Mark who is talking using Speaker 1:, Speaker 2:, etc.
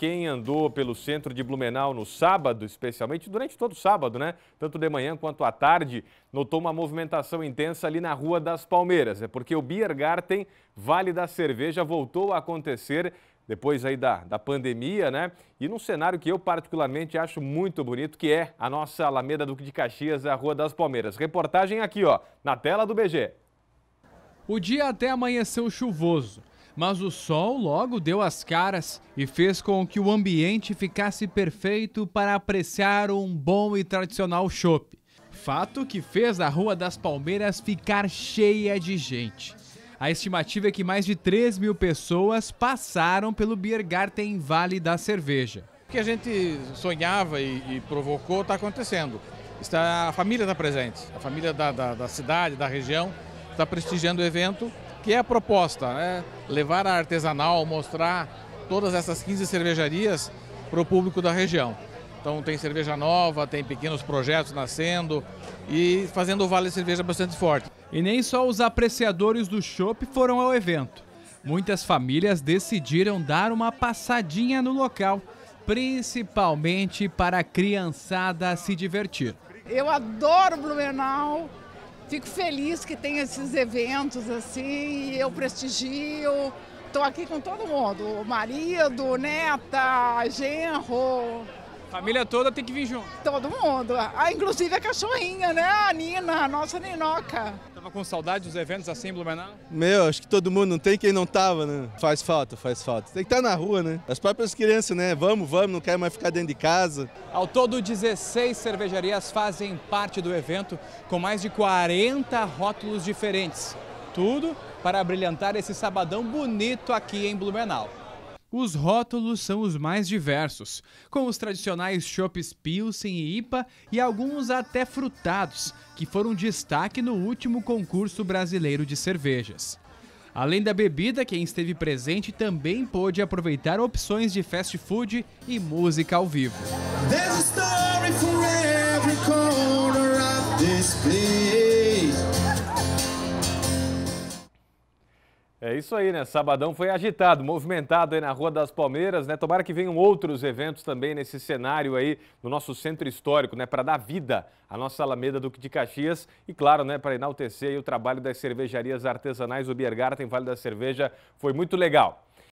Speaker 1: quem andou pelo centro de Blumenau no sábado, especialmente durante todo o sábado, né? Tanto de manhã quanto à tarde, notou uma movimentação intensa ali na Rua das Palmeiras. É porque o Biergarten Vale da Cerveja voltou a acontecer depois aí da, da pandemia, né? E num cenário que eu particularmente acho muito bonito, que é a nossa Alameda Duque de Caxias, a Rua das Palmeiras. Reportagem aqui, ó, na tela do BG.
Speaker 2: O dia até amanheceu chuvoso mas o sol logo deu as caras e fez com que o ambiente ficasse perfeito para apreciar um bom e tradicional chopp. Fato que fez a Rua das Palmeiras ficar cheia de gente. A estimativa é que mais de 3 mil pessoas passaram pelo Biergarten Vale da Cerveja.
Speaker 3: O que a gente sonhava e, e provocou está acontecendo. Está, a família está presente, a família da, da, da cidade, da região, está prestigiando o evento que é a proposta, né? levar a artesanal, mostrar todas essas 15 cervejarias para o público da região. Então tem cerveja nova, tem pequenos projetos nascendo e fazendo o Vale Cerveja bastante forte. E nem só os apreciadores do chopp
Speaker 2: foram ao evento. Muitas famílias decidiram dar uma passadinha no local, principalmente para a criançada se divertir.
Speaker 4: Eu adoro Blumenau, fico feliz que tem esses eventos assim, eu prestigio. Estou aqui com todo mundo, o marido, neta, genro,
Speaker 2: Família toda tem que vir junto.
Speaker 4: Todo mundo. Ah, inclusive a cachorrinha, né? A Nina, a nossa Ninoca.
Speaker 2: Tava com saudade dos eventos assim em Blumenau?
Speaker 1: Meu, acho que todo mundo, não tem quem não tava, né? Faz falta, faz falta. Tem que estar tá na rua, né? As próprias crianças, né? Vamos, vamos, não quer mais ficar dentro de casa.
Speaker 2: Ao todo, 16 cervejarias fazem parte do evento, com mais de 40 rótulos diferentes. Tudo para brilhantar esse sabadão bonito aqui em Blumenau. Os rótulos são os mais diversos, com os tradicionais chopps Pilsen e IPA e alguns até frutados, que foram destaque no último concurso brasileiro de cervejas. Além da bebida, quem esteve presente também pôde aproveitar opções de fast food e música ao vivo.
Speaker 1: É isso aí, né? Sabadão foi agitado, movimentado aí na Rua das Palmeiras, né? Tomara que venham outros eventos também nesse cenário aí no nosso centro histórico, né? Para dar vida à nossa Alameda Duque de Caxias e, claro, né? Para enaltecer o trabalho das cervejarias artesanais. O Biergarten Vale da Cerveja foi muito legal.